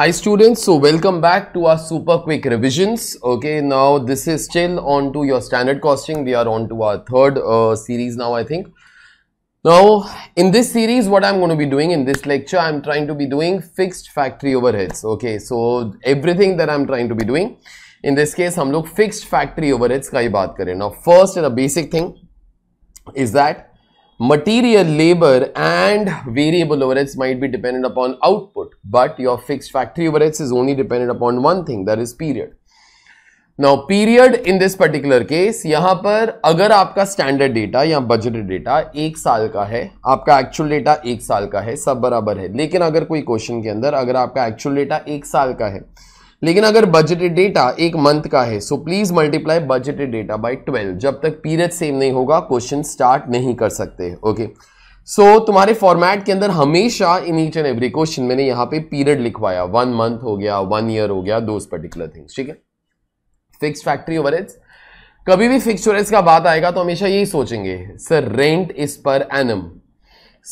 Hi students, so welcome back to our super quick revisions. Okay, now this is still on to your standard costing. We are on to our third uh, series now, I think. Now, in this series, what I'm going to be doing in this lecture, I'm trying to be doing fixed factory overheads. Okay, so everything that I'm trying to be doing, in this case, हम लोग fixed factory overheads का ही बात करें. Now, first and a basic thing is that material labor and variable overheads might be dependent upon output but your fixed factory overheads is only dependent upon one thing that is period now period in this particular case यहां पर अगर आपका standard data या budgeted data एक साल का है आपका actual data एक साल का है सब बराबर है लेकिन अगर कोई question के अंदर अगर आपका actual data एक साल का है लेकिन अगर बजटेड डेटा एक मंथ का है so please multiply budgeted data by 12 जब तक पीरियड सेम नहीं होगा क्वेश्चन स्टार्ट नहीं कर सकते ओके okay? सो so, तुम्हारे फॉर्मेट के अंदर हमेशा in each and every question मैंने यहाँ पे पीरियड लिखवाया वन मंथ हो गया वन ईयर हो गया दो पर्टिकुलर थिंग्स ठीक है फिक्स फैक्ट्री ओवर कभी भी फिक्स ओवर का बात आएगा तो हमेशा यही सोचेंगे sir rent is per annum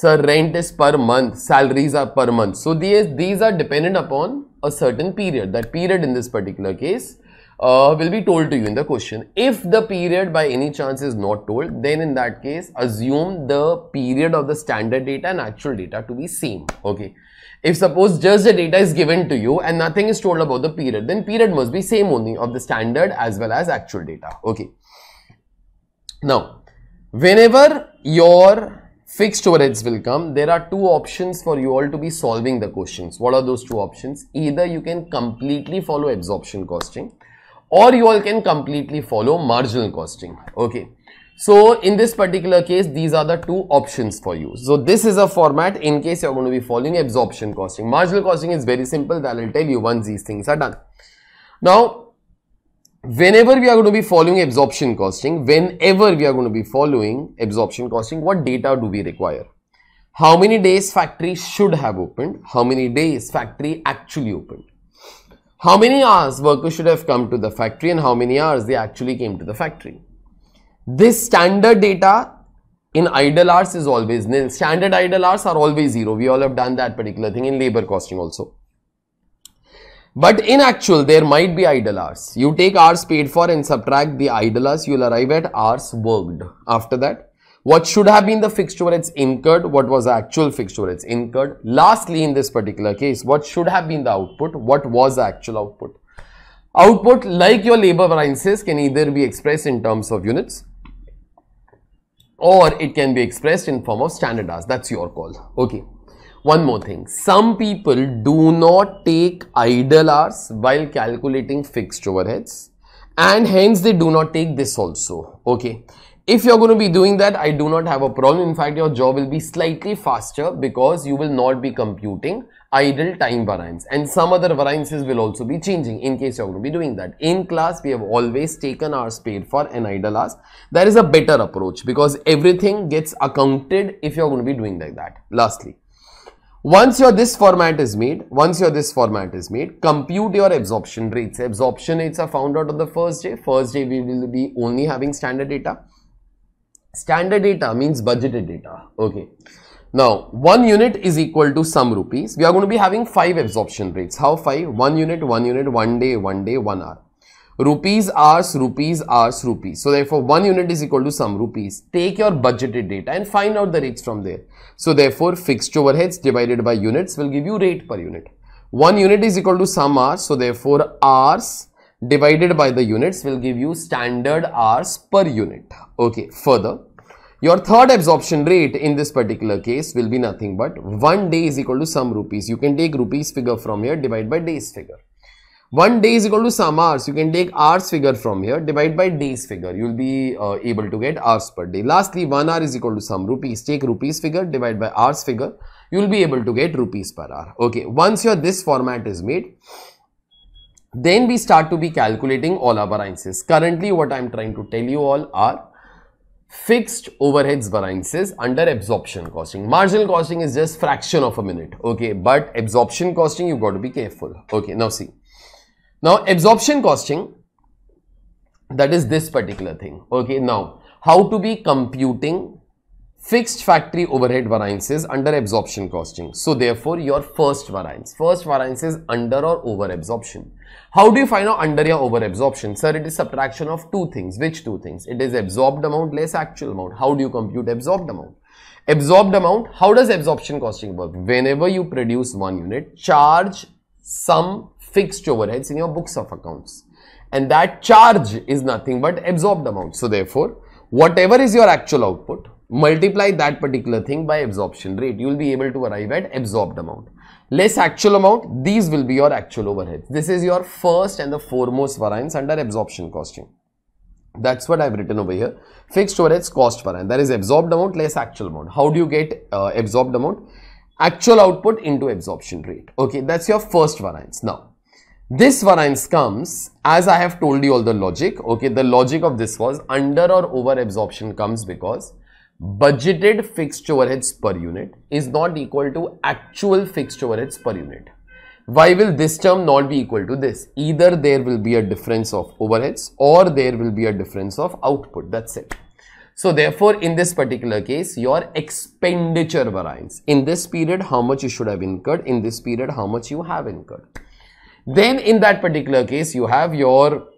sir rent is per month salaries are per month so these these are dependent upon a certain period that period in this particular case uh, will be told to you in the question. If the period by any chance is not told, then in that case, assume the period of the standard data and actual data to be same. Okay. If suppose just the data is given to you and nothing is told about the period, then period must be same only of the standard as well as actual data. Okay. Now, whenever your fixed overheads will come there are two options for you all to be solving the questions what are those two options either you can completely follow absorption costing or you all can completely follow marginal costing okay so in this particular case these are the two options for you so this is a format in case you're going to be following absorption costing marginal costing is very simple that i'll tell you once these things are done now whenever we are going to be following absorption costing whenever we are going to be following absorption costing what data do we require how many days factory should have opened how many days factory actually opened how many hours workers should have come to the factory and how many hours they actually came to the factory. This standard data in idle hours is always nil. Standard idle hours are always zero. We all have done that particular thing in labor costing also. But in actual, there might be idle hours. You take hours paid for and subtract the idle hours, you'll arrive at hours worked. After that, what should have been the fixed overheads incurred, what was the actual fixed overheads incurred. Lastly, in this particular case, what should have been the output, what was the actual output. Output, like your labor variances, can either be expressed in terms of units or it can be expressed in form of standard hours. That's your call. Okay. One more thing. Some people do not take idle hours while calculating fixed overheads and hence they do not take this also. Okay. If you're going to be doing that, I do not have a problem. In fact, your job will be slightly faster because you will not be computing idle time variance and some other variances will also be changing in case you're going to be doing that. In class, we have always taken our paid for and idle hours. That is a better approach because everything gets accounted if you're going to be doing like that. Lastly, once your this format is made, once your this format is made, compute your absorption rates. Absorption rates are found out on the first day. First day, we will be only having standard data. Standard data means budgeted data. Okay. Now, one unit is equal to some rupees. We are going to be having five absorption rates. How five? One unit, one unit, one day, one day, one hour. Rupees, hours, rupees, hours, rupees. So, therefore, one unit is equal to some rupees. Take your budgeted data and find out the rates from there. So, therefore, fixed overheads divided by units will give you rate per unit. One unit is equal to some hours. So, therefore, hours divided by the units will give you standard hours per unit. Okay, further your third absorption rate in this particular case will be nothing but 1 day is equal to some rupees. You can take rupees figure from here, divide by days figure. 1 day is equal to some hours. You can take hours figure from here, divide by days figure. You will be uh, able to get hours per day. Lastly, 1 hour is equal to some rupees. Take rupees figure, divide by hours figure. You will be able to get rupees per hour. Okay, once your this format is made, then we start to be calculating all our variances. Currently, what I am trying to tell you all are fixed overheads variances under absorption costing. Marginal costing is just fraction of a minute, okay? But absorption costing, you've got to be careful. Okay, now see. Now, absorption costing, that is this particular thing, okay? Now, how to be computing fixed factory overhead variances under absorption costing. So therefore your first variance, first variance is under or over absorption. How do you find out under or over absorption? Sir, it is subtraction of two things. Which two things? It is absorbed amount less actual amount. How do you compute absorbed amount? Absorbed amount, how does absorption costing work? Whenever you produce one unit, charge some fixed overheads in your books of accounts. And that charge is nothing but absorbed amount. So therefore, whatever is your actual output, multiply that particular thing by absorption rate you will be able to arrive at absorbed amount less actual amount these will be your actual overheads this is your first and the foremost variance under absorption costing that's what i've written over here fixed overheads cost variance that is absorbed amount less actual amount how do you get uh, absorbed amount actual output into absorption rate okay that's your first variance now this variance comes as i have told you all the logic okay the logic of this was under or over absorption comes because budgeted fixed overheads per unit is not equal to actual fixed overheads per unit. Why will this term not be equal to this? Either there will be a difference of overheads or there will be a difference of output. That's it. So therefore, in this particular case, your expenditure variance, in this period, how much you should have incurred, in this period, how much you have incurred. Then in that particular case, you have your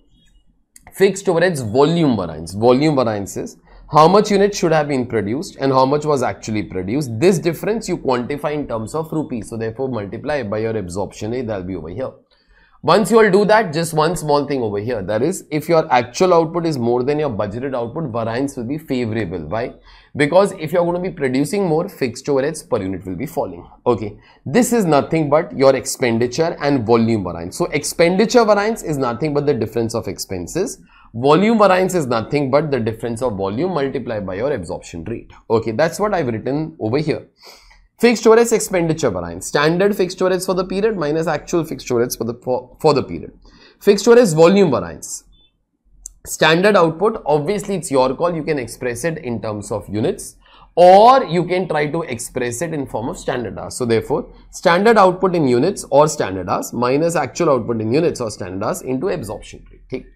fixed overheads volume variance. Volume variances how much unit should have been produced and how much was actually produced. This difference you quantify in terms of rupees. So therefore multiply by your absorption rate that'll be over here. Once you all do that, just one small thing over here. That is, if your actual output is more than your budgeted output, variance will be favorable. Why? Because if you're going to be producing more, fixed overheads per unit will be falling. Okay. This is nothing but your expenditure and volume variance. So expenditure variance is nothing but the difference of expenses Volume variance is nothing but the difference of volume multiplied by your absorption rate. Okay, that's what I've written over here. Fixed storage expenditure variance. Standard fixed storage for the period minus actual fixed storage for the, for, for the period. Fixed storage volume variance. Standard output, obviously it's your call. You can express it in terms of units or you can try to express it in form of standard hours. So therefore, standard output in units or standard hours minus actual output in units or standard hours into absorption rate.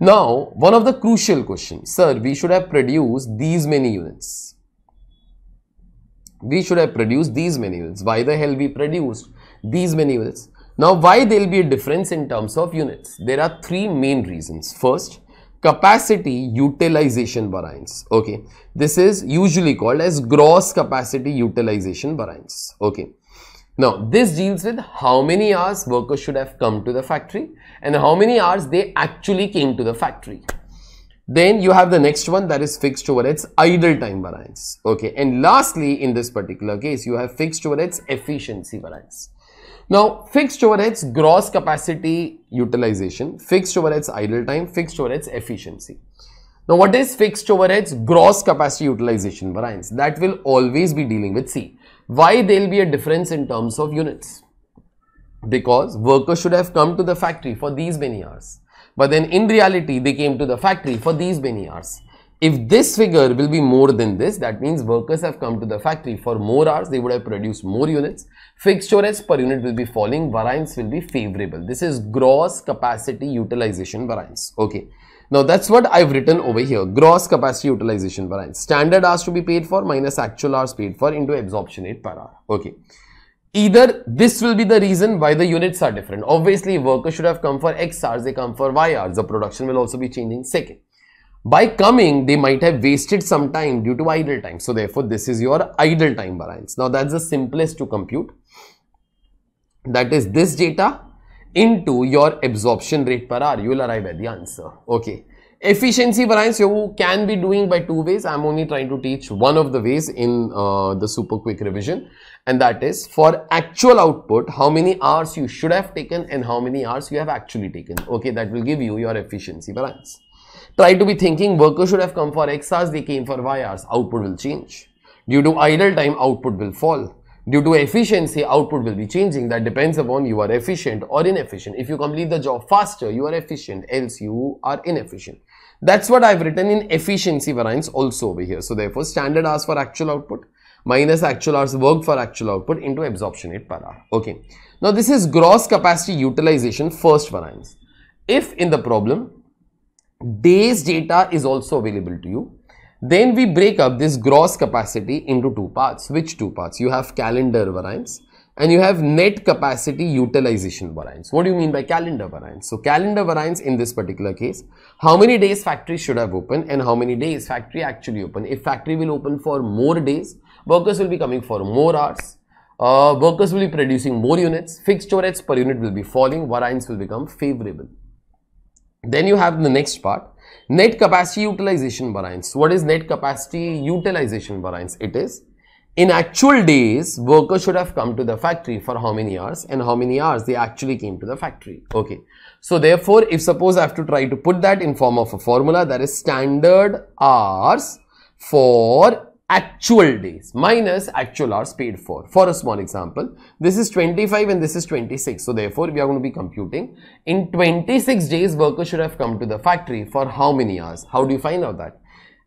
Now, one of the crucial questions, sir, we should have produced these many units. We should have produced these many units. Why the hell we produced these many units? Now, why there will be a difference in terms of units? There are three main reasons. First, capacity utilization variance. Okay, this is usually called as gross capacity utilization variance. Okay. Now, this deals with how many hours workers should have come to the factory and how many hours they actually came to the factory. Then you have the next one that is fixed overheads, idle time variance. Okay. And lastly, in this particular case, you have fixed overheads, efficiency variance. Now, fixed overheads, gross capacity utilization, fixed overheads, idle time, fixed overheads, efficiency. Now, what is fixed overheads, gross capacity utilization variance? That will always be dealing with C. Why there will be a difference in terms of units? Because workers should have come to the factory for these many hours. But then in reality, they came to the factory for these many hours. If this figure will be more than this, that means workers have come to the factory for more hours, they would have produced more units. Fixture rates per unit will be falling, variance will be favorable. This is gross capacity utilization variance. Okay. Now that's what I've written over here. Gross capacity utilization variance. Standard hours to be paid for minus actual hours paid for into absorption rate per hour. Okay. Either this will be the reason why the units are different. Obviously, workers should have come for X hours, they come for Y hours. The production will also be changing. Second, by coming, they might have wasted some time due to idle time. So therefore, this is your idle time variance. Now that's the simplest to compute. That is this data into your absorption rate per hour, you will arrive at the answer. Okay. Efficiency variance you can be doing by two ways. I'm only trying to teach one of the ways in uh, the super quick revision and that is for actual output, how many hours you should have taken and how many hours you have actually taken. Okay, that will give you your efficiency variance. Try to be thinking workers should have come for X hours, they came for Y hours, output will change. Due to idle time, output will fall Due to efficiency, output will be changing. That depends upon you are efficient or inefficient. If you complete the job faster, you are efficient. Else, you are inefficient. That's what I've written in efficiency variance also over here. So, therefore, standard hours for actual output minus actual hours worked for actual output into absorption rate per hour. Okay. Now, this is gross capacity utilization first variance. If in the problem, days data is also available to you, then we break up this gross capacity into two parts. Which two parts? You have calendar variance and you have net capacity utilization variance. What do you mean by calendar variance? So calendar variance in this particular case, how many days factory should have opened and how many days factory actually open? If factory will open for more days, workers will be coming for more hours. Uh, workers will be producing more units, fixed overheads per unit will be falling, variance will become favorable. Then you have the next part, Net capacity utilization variance. What is net capacity utilization variance? It is in actual days, workers should have come to the factory for how many hours and how many hours they actually came to the factory. Okay. So therefore, if suppose I have to try to put that in form of a formula, that is standard hours for actual days minus actual hours paid for. For a small example, this is 25 and this is 26. So therefore, we are going to be computing in 26 days, workers should have come to the factory for how many hours? How do you find out that?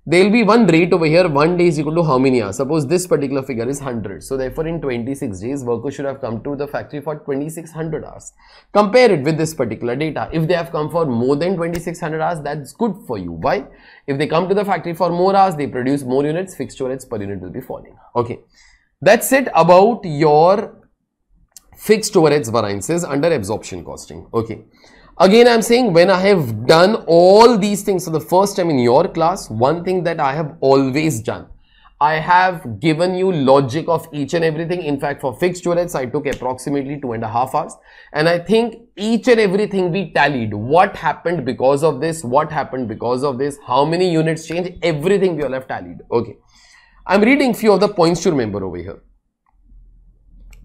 there will be one rate over here one day is equal to how many hours suppose this particular figure is 100 so therefore in 26 days workers should have come to the factory for 2600 hours compare it with this particular data if they have come for more than 2600 hours that's good for you why if they come to the factory for more hours they produce more units fixed rates per unit will be falling okay that's it about your fixed overheads variances under absorption costing okay Again, I'm saying when I have done all these things for the first time in your class, one thing that I have always done, I have given you logic of each and everything. In fact, for fixed units, I took approximately two and a half hours. And I think each and everything we tallied. What happened because of this? What happened because of this? How many units changed? Everything we all have tallied. Okay. I'm reading few of the points to remember over here.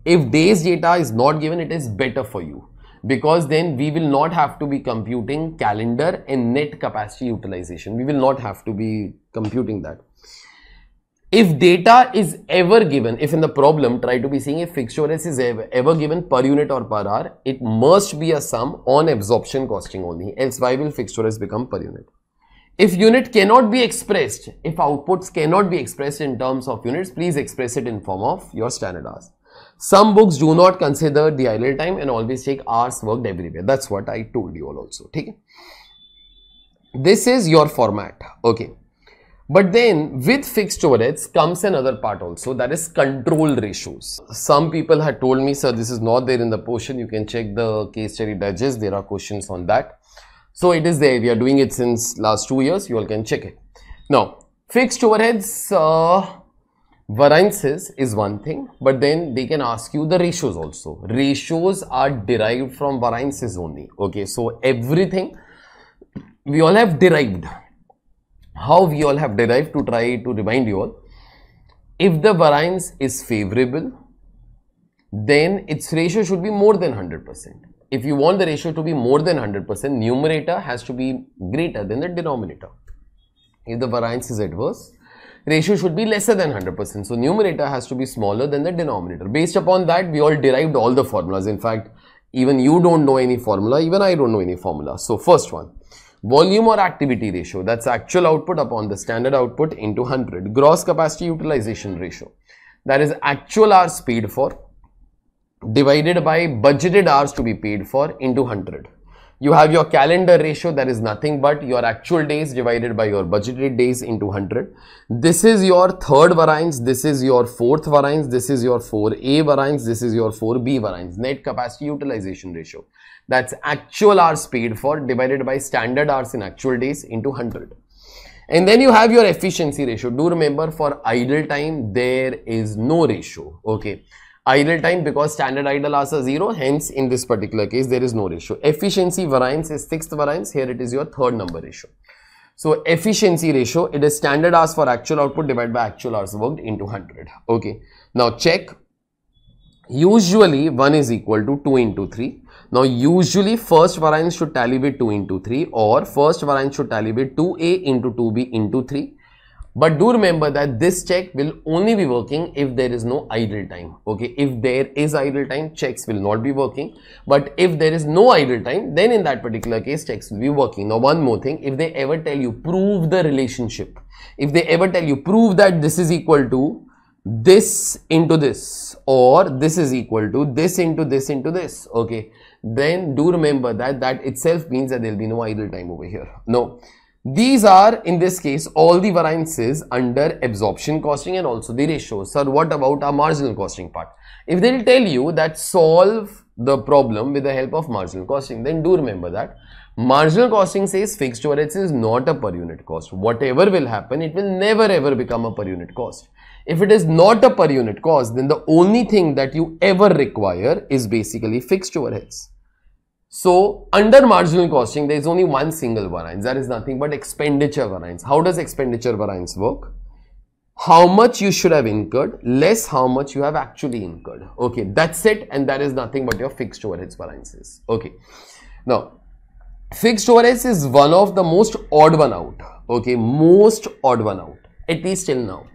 If days data is not given, it is better for you because then we will not have to be computing calendar and net capacity utilization. We will not have to be computing that. If data is ever given, if in the problem try to be seeing if fixture is ever, ever given per unit or per hour, it must be a sum on absorption costing only, else why will fixture become per unit? If unit cannot be expressed, if outputs cannot be expressed in terms of units, please express it in form of your standard hours. Some books do not consider the idle time and always take hours worked everywhere. That's what I told you all also. Okay? This is your format. Okay. But then with fixed overheads comes another part also that is control ratios. Some people had told me, sir, this is not there in the portion. You can check the case study digest. There are questions on that. So it is there. We are doing it since last two years. You all can check it. Now, fixed overheads, uh, variances is one thing but then they can ask you the ratios also ratios are derived from variances only okay so everything we all have derived how we all have derived to try to remind you all if the variance is favorable then its ratio should be more than 100% if you want the ratio to be more than 100% numerator has to be greater than the denominator if the variance is adverse ratio should be lesser than 100%. So numerator has to be smaller than the denominator. Based upon that, we all derived all the formulas. In fact, even you don't know any formula, even I don't know any formula. So first one, volume or activity ratio, that's actual output upon the standard output into 100. Gross capacity utilization ratio, that is actual hours paid for divided by budgeted hours to be paid for into 100 you have your calendar ratio that is nothing but your actual days divided by your budgeted days into 100. This is your third variance, this is your fourth variance, this is your 4A variance, this is your 4B variance, net capacity utilization ratio. That's actual hours paid for divided by standard hours in actual days into 100. And then you have your efficiency ratio. Do remember for idle time, there is no ratio. Okay idle time because standard idle hours are zero hence in this particular case there is no ratio efficiency variance is sixth variance here it is your third number ratio so efficiency ratio it is standard hours for actual output divided by actual hours worked into 100 okay now check usually 1 is equal to 2 into 3 now usually first variance should tally with 2 into 3 or first variance should tally with 2a into 2b into 3 but do remember that this check will only be working if there is no idle time. Okay, if there is idle time, checks will not be working. But if there is no idle time, then in that particular case, checks will be working. Now, one more thing, if they ever tell you prove the relationship, if they ever tell you prove that this is equal to this into this or this is equal to this into this into this okay then do remember that that itself means that there will be no idle time over here no these are in this case all the variances under absorption costing and also the ratios. Sir, what about our marginal costing part? If they will tell you that solve the problem with the help of marginal costing, then do remember that marginal costing says fixed overheads is not a per unit cost. Whatever will happen, it will never ever become a per unit cost. If it is not a per unit cost, then the only thing that you ever require is basically fixed overheads. So under marginal costing, there is only one single variance. That is nothing but expenditure variance. How does expenditure variance work? How much you should have incurred less how much you have actually incurred. Okay, that's it. And that is nothing but your fixed overheads variances. Okay. Now, fixed overheads is one of the most odd one out. Okay, most odd one out, at least till now.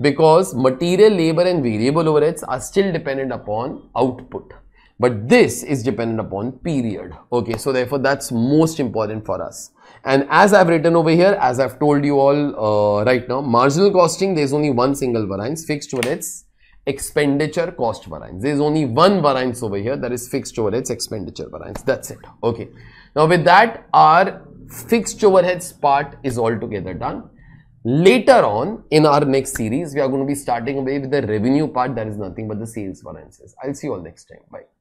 Because material, labor and variable overheads are still dependent upon output but this is dependent upon period. Okay, so therefore that's most important for us. And as I've written over here, as I've told you all uh, right now, marginal costing, there's only one single variance, fixed overheads, expenditure cost variance. There's only one variance over here, that is fixed overheads, expenditure variance. That's it. Okay. Now with that, our fixed overheads part is altogether done. Later on in our next series, we are going to be starting away with the revenue part. That is nothing but the sales variances. I'll see you all next time. Bye.